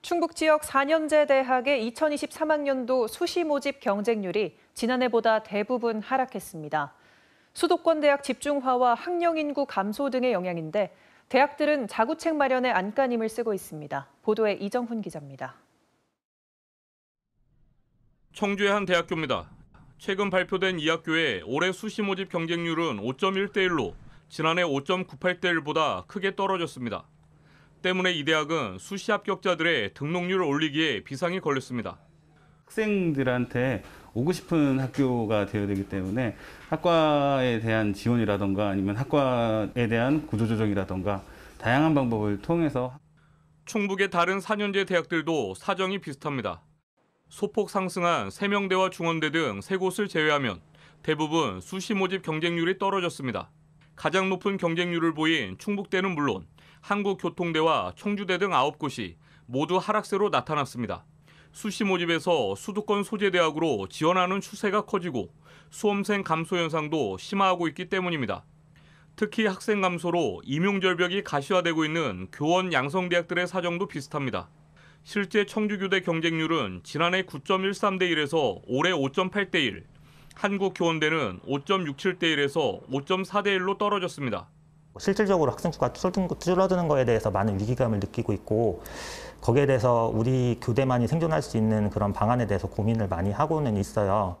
충북 지역 4년제 대학의 2023학년도 수시 모집 경쟁률이 지난해보다 대부분 하락했습니다. 수도권 대학 집중화와 학령 인구 감소 등의 영향인데 대학들은 자구책 마련에 안간힘을 쓰고 있습니다. 보도에 이정훈 기자입니다. 청주의 한 대학교입니다. 최근 발표된 이 학교의 올해 수시 모집 경쟁률은 5.1대 1로 지난해 5.98대 1보다 크게 떨어졌습니다. 때문에 이 대학은 수시 합격자들의 등록률을 올리기에 비상이 걸렸습니다. 학생들한테 오고 싶은 학교가 되어야 되기 때문에 학과에 대한 지원이라던가 아니면 학과에 대한 구조조정이라던가 다양한 방법을 통해서 충북의 다른 4년제 대학들도 사정이 비슷합니다. 소폭 상승한 세명대와 중원대 등 세 곳을 제외하면 대부분 수시 모집 경쟁률이 떨어졌습니다. 가장 높은 경쟁률을 보인 충북대는 물론 한국교통대와 청주대 등 9곳이 모두 하락세로 나타났습니다. 수시 모집에서 수도권 소재 대학으로 지원하는 추세가 커지고 수험생 감소 현상도 심화하고 있기 때문입니다. 특히 학생 감소로 임용 절벽이 가시화되고 있는 교원 양성 대학들의 사정도 비슷합니다. 실제 청주교대 경쟁률은 지난해 9.13대 1에서 올해 5.8대 1, 한국교원대는 5.67대 1에서 5.4대 1로 떨어졌습니다. 실질적으로 학생 수가 줄어드는 거에 대해서 많은 위기감을 느끼고 있고 거기에 대해서 우리 교대만이 생존할 수 있는 그런 방안에 대해서 고민을 많이 하고는 있어요.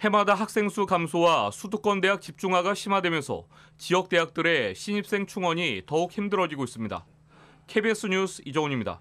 해마다 학생 수 감소와 수도권 대학 집중화가 심화되면서 지역 대학들의 신입생 충원이 더욱 힘들어지고 있습니다. KBS 뉴스 이정훈입니다.